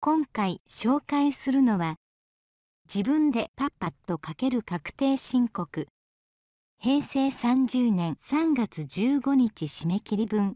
今回紹介するのは自分でパッパッとかける確定申告平成30年3月15日締め切り分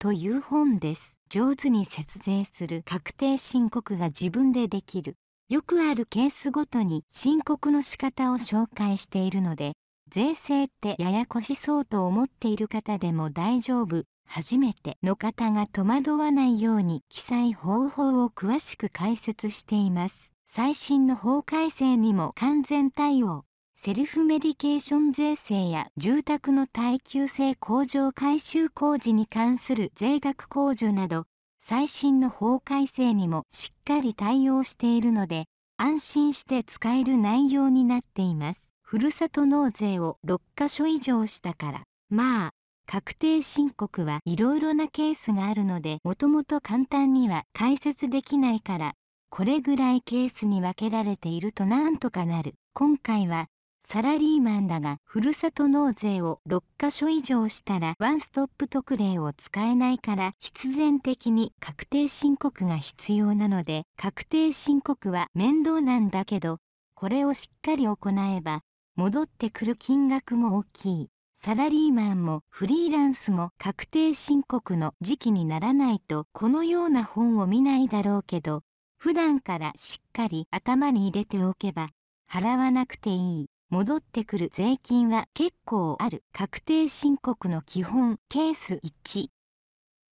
という本です上手に節税する確定申告が自分でできるよくあるケースごとに申告の仕方を紹介しているので税制ってややこしそうと思っている方でも大丈夫初めての方が戸惑わないように記載方法を詳しく解説しています。最新の法改正にも完全対応。セルフメディケーション税制や住宅の耐久性向上改修工事に関する税額控除など、最新の法改正にもしっかり対応しているので、安心して使える内容になっています。ふるさと納税を6カ所以上したから、まあ、確定申告はいろいろなケースがあるのでもともと簡単には解説できないからこれぐらいケースに分けられているとなんとかなる今回はサラリーマンらがふるさと納税を6か所以上したらワンストップ特例を使えないから必然的に確定申告が必要なので確定申告は面倒なんだけどこれをしっかり行えば戻ってくる金額も大きいサラリーマンもフリーランスも確定申告の時期にならないとこのような本を見ないだろうけど普段からしっかり頭に入れておけば払わなくていい戻ってくる税金は結構ある確定申告の基本ケース1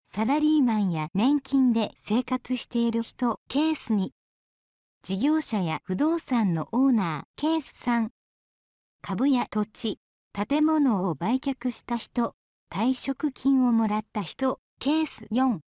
サラリーマンや年金で生活している人ケース2事業者や不動産のオーナーケース3株や土地建物を売却した人退職金をもらった人ケース4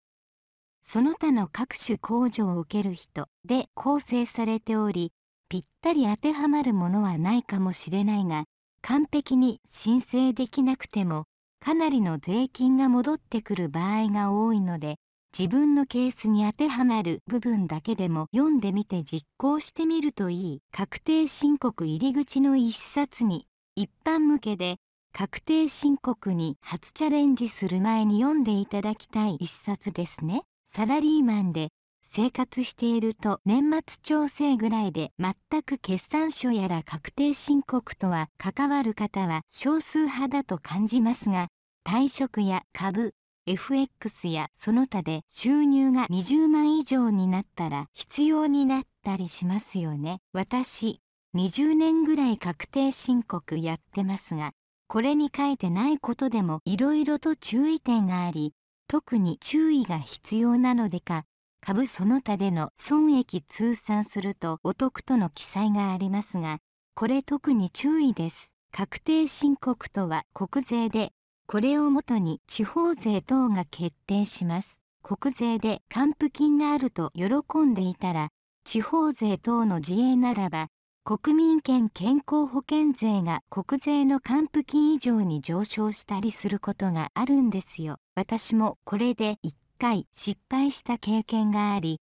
その他の各種控除を受ける人で構成されておりぴったり当てはまるものはないかもしれないが完璧に申請できなくてもかなりの税金が戻ってくる場合が多いので自分のケースに当てはまる部分だけでも読んでみて実行してみるといい確定申告入り口の一冊に一般向けで確定申告に初チャレンジする前に読んでいただきたい一冊ですねサラリーマンで生活していると年末調整ぐらいで全く決算書やら確定申告とは関わる方は少数派だと感じますが退職や株 FX やその他で収入が20万以上になったら必要になったりしますよね。私、20年ぐらい確定申告やってますがこれに書いてないことでもいろいろと注意点があり特に注意が必要なのでか株その他での損益通算するとお得との記載がありますがこれ特に注意です確定申告とは国税でこれをもとに地方税等が決定します国税で還付金があると喜んでいたら地方税等の自営ならば国民権健康保険税が国税の還付金以上に上昇したりすることがあるんですよ。私もこれで1回失敗した経験があり、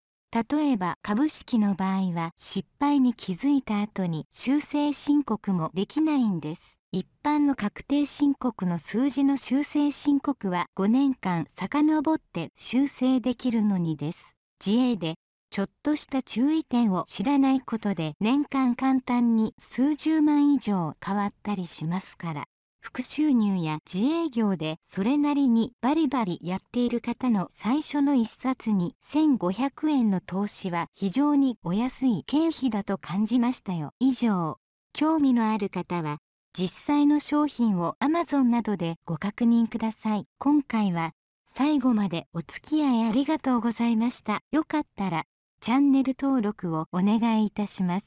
例えば株式の場合は失敗に気づいた後に修正申告もできないんです。一般の確定申告の数字の修正申告は5年間遡って修正できるのにです。自営でちょっとした注意点を知らないことで年間簡単に数十万以上変わったりしますから。副収入や自営業でそれなりにバリバリやっている方の最初の一冊に1500円の投資は非常にお安い経費だと感じましたよ。以上、興味のある方は実際の商品を Amazon などでご確認ください。今回は最後までお付き合いありがとうございました。よかったらチャンネル登録をお願いいたします。